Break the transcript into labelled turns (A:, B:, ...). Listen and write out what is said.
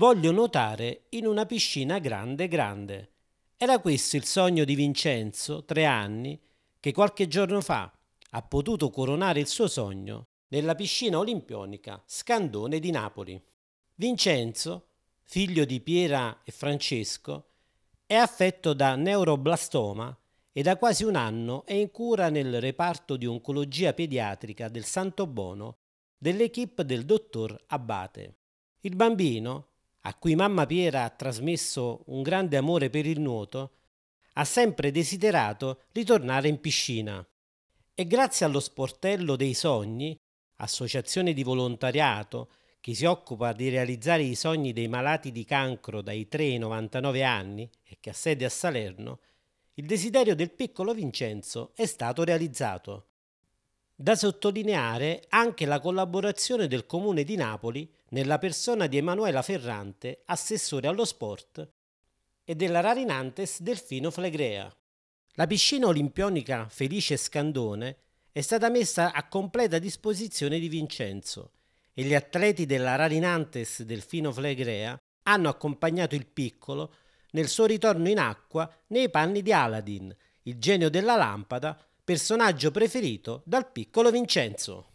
A: Voglio nuotare in una piscina grande grande. Era questo il sogno di Vincenzo, tre anni, che qualche giorno fa ha potuto coronare il suo sogno nella piscina olimpionica Scandone di Napoli. Vincenzo, figlio di Piera e Francesco, è affetto da neuroblastoma e da quasi un anno è in cura nel reparto di oncologia pediatrica del Santo Bono dell'equipe del dottor Abbate. Il bambino a cui mamma Piera ha trasmesso un grande amore per il nuoto, ha sempre desiderato ritornare in piscina. E grazie allo sportello dei sogni, associazione di volontariato che si occupa di realizzare i sogni dei malati di cancro dai 3 ai 99 anni e che ha sede a Salerno, il desiderio del piccolo Vincenzo è stato realizzato. Da sottolineare anche la collaborazione del Comune di Napoli nella persona di Emanuela Ferrante, assessore allo sport, e della Rarinantes Delfino Flegrea. La piscina olimpionica Felice Scandone è stata messa a completa disposizione di Vincenzo e gli atleti della Rarinantes Delfino Flegrea hanno accompagnato il piccolo nel suo ritorno in acqua nei panni di Aladdin, il genio della lampada personaggio preferito dal piccolo Vincenzo.